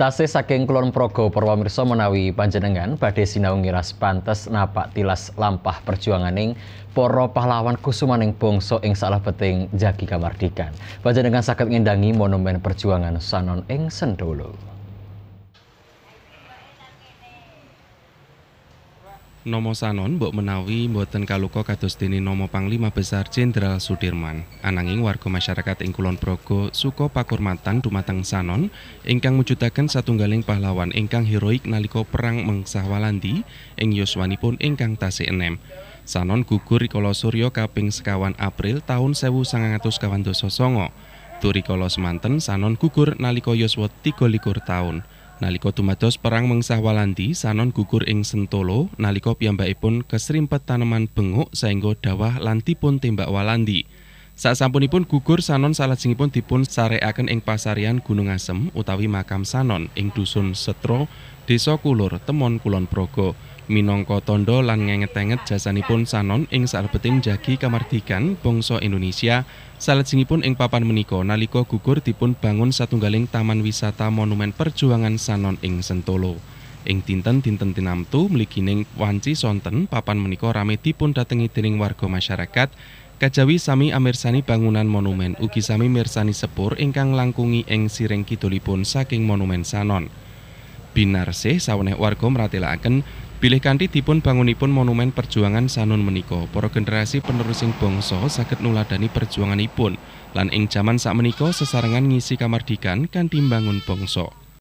Tase saking kulon progo perwamirsa menawi panjenengan badhe sinau ngiras pantes napak tilas lampah perjuanganing para pahlawan kusumaning bangsa ing peting jagi kamardikan. Panjenengan saged ngendangi monumen perjuangan Sanon ing Sendolo. Nomo sanon mbok menawi mboten kaluka kados dini nomo panglima besar Jenderal Sudirman. Ananging warga masyarakat ing Kulon Progo suka pakurmatan dumateng sanon ingkang mujudaken satunggaling pahlawan ingkang heroik naliko perang mengsahwalandi ing pun ingkang tasik enem. Sanon gugur rikala Surya kaping sekawan April taun Turi Kolos manten Sanon gugur naliko yuswa 33 tahun. Nalika dumados perang mengsah Walandi, sanon gugur ing Sentolo nalika piyambakipun kesrimpet taneman benguk saengga dawah lantipun tembak walandi. Sasampunipun gugur sanon salajengipun dipun sareaken ing pasarian Gunung Asem utawi makam sanon ing dusun Setro, Desa Kulur, Temon Kulon Progo. Minangka tondo lan ngengetenget enget jasanipun sanon ing salebeting jagi kamardikan bangsa Indonesia. Salajengipun ing papan menika nalika gugur dipun bangun satunggaling taman wisata monumen perjuangan sanon ing Sentolo. Ing dinten-dinten tinamtu mligining wanci sonten papan menika rame dipun datengi dening warga masyarakat Kajawi sami amirsani bangunan monumen ugi sami mirsani sepur ingkang langkungi ing siring kidulipun saking monumen sanon. Binarsih saweneh warga mratélakaken bilih kanthi dipun bangunipun monumen perjuangan sanon menika para generasi penerusing bangsa saged nuladani perjuanganipun lan ing jaman sakmenika sesarengan ngisi kamardikan kanthi bangun bangsa.